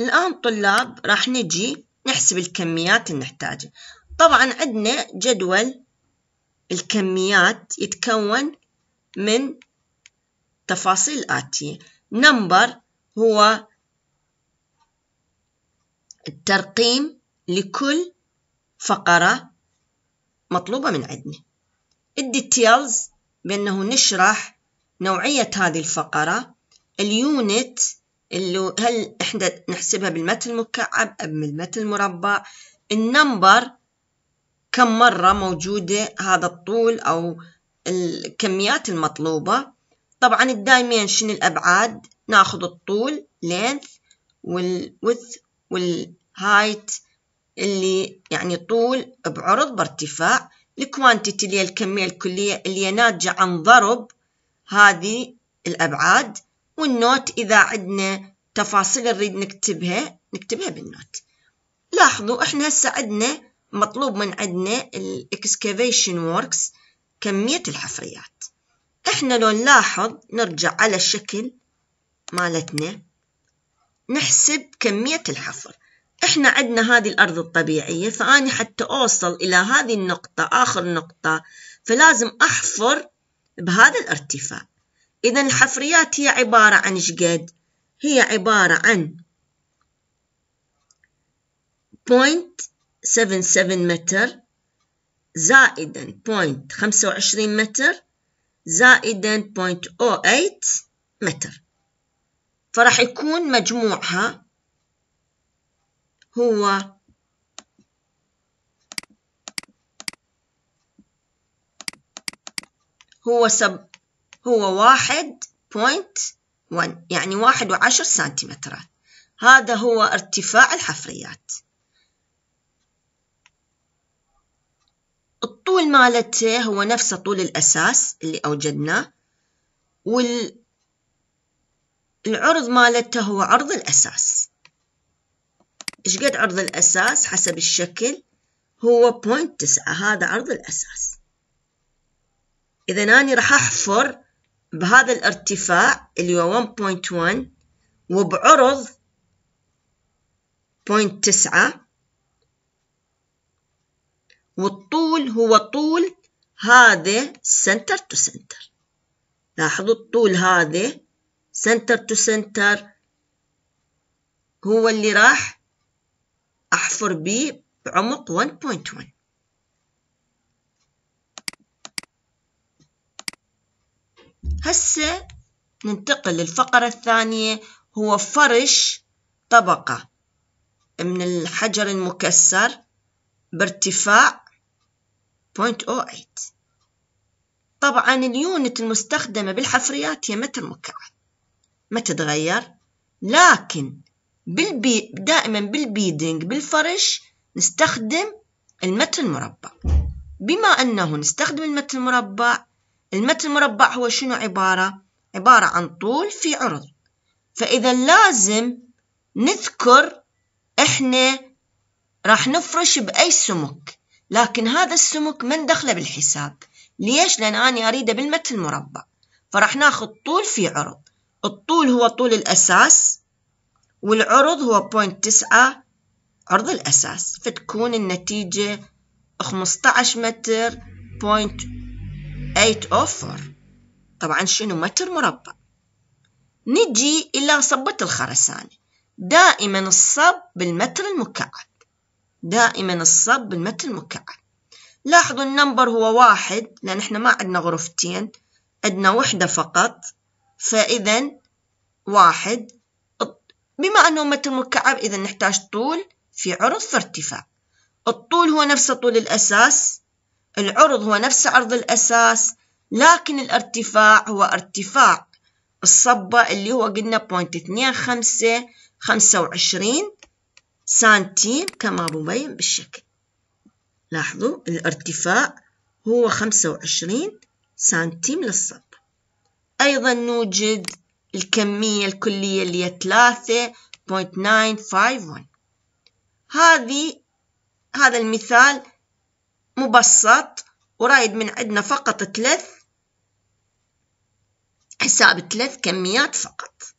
الآن طلاب راح نجي نحسب الكميات اللي نحتاجها طبعا عندنا جدول الكميات يتكون من تفاصيل آتية نمبر هو الترقيم لكل فقرة مطلوبة من عندنا الديتيلز بأنه نشرح نوعية هذه الفقرة اليونت اللي هل احنا نحسبها بالمتر المكعب ام بالمتر المربع النمبر كم مرة موجودة هذا الطول او الكميات المطلوبة طبعا الدايمنشن الابعاد ناخذ الطول لينث والوث والهايت اللي يعني طول بعرض بارتفاع الكوانتيتي اللي هي الكمية الكلية اللي ناتجة عن ضرب هذه الأبعاد والنوت إذا عندنا تفاصيل نريد نكتبها نكتبها بالنوت لاحظوا إحنا هسه عندنا مطلوب من عندنا الإكسكافيشن ووركس كمية الحفريات إحنا لو نلاحظ نرجع على الشكل مالتنا نحسب كمية الحفر إحنا عندنا هذه الأرض الطبيعية فأني حتى أوصل إلى هذه النقطة آخر نقطة فلازم أحفر بهذا الارتفاع إذا الحفريات هي عبارة عن شقد هي عبارة عن 0.77 متر زائدا 0.25 متر زائدا 0.08 متر فراح يكون مجموعها هو هو سب هو واحد بوينت ون يعني واحد وعشر سنتيمترات هذا هو ارتفاع الحفريات الطول مالته هو نفس طول الأساس اللي أوجدناه والعرض مالته هو عرض الأساس إشقد عرض الأساس حسب الشكل هو بوينت تسعة هذا عرض الأساس إذا أنا راح أحفر بهذا الارتفاع اللي هو 1.1 وبعرض 0.9 والطول هو طول هذا سنتر تو سنتر لاحظوا الطول هذا سنتر تو سنتر هو اللي راح أحفر بيه بعمق 1.1 هسه ننتقل للفقرة الثانية هو فرش طبقة من الحجر المكسر بارتفاع 0.08 طبعا اليونت المستخدمة بالحفريات هي متر مكعب ما تتغير لكن بالبي دائما بالبيدنج بالفرش نستخدم المتر المربع بما أنه نستخدم المتر المربع المتر المربع هو شنو عبارة عبارة عن طول في عرض فإذا لازم نذكر إحنا راح نفرش بأي سمك لكن هذا السمك ما ندخله بالحساب ليش لأن أنا أريده بالمتر المربع فراح ناخذ طول في عرض الطول هو طول الأساس والعرض هو 0.9 عرض الأساس فتكون النتيجة 15 متر Oh طبعا شنو متر مربع نجي إلى صبة الخرسانة دائما الصب بالمتر المكعب دائما الصب بالمتر المكعب لاحظوا النمبر هو واحد لأن احنا ما عندنا غرفتين عندنا وحدة فقط فإذا واحد بما أنه متر مكعب إذا نحتاج طول في عرض في ارتفاع الطول هو نفس طول الأساس العرض هو نفس عرض الأساس لكن الارتفاع هو ارتفاع الصبة اللي هو قلنا بوينت اثنين خمسة خمسة وعشرين سنتيم كما مبين بالشكل لاحظوا الارتفاع هو خمسة وعشرين سنتيم للصبة أيضا نوجد الكمية الكلية اللي هي ثلاثة بوينت ناين فايف ون هذه هذا المثال مبسط ورايد من عندنا فقط ثلاث حساب ثلاث كميات فقط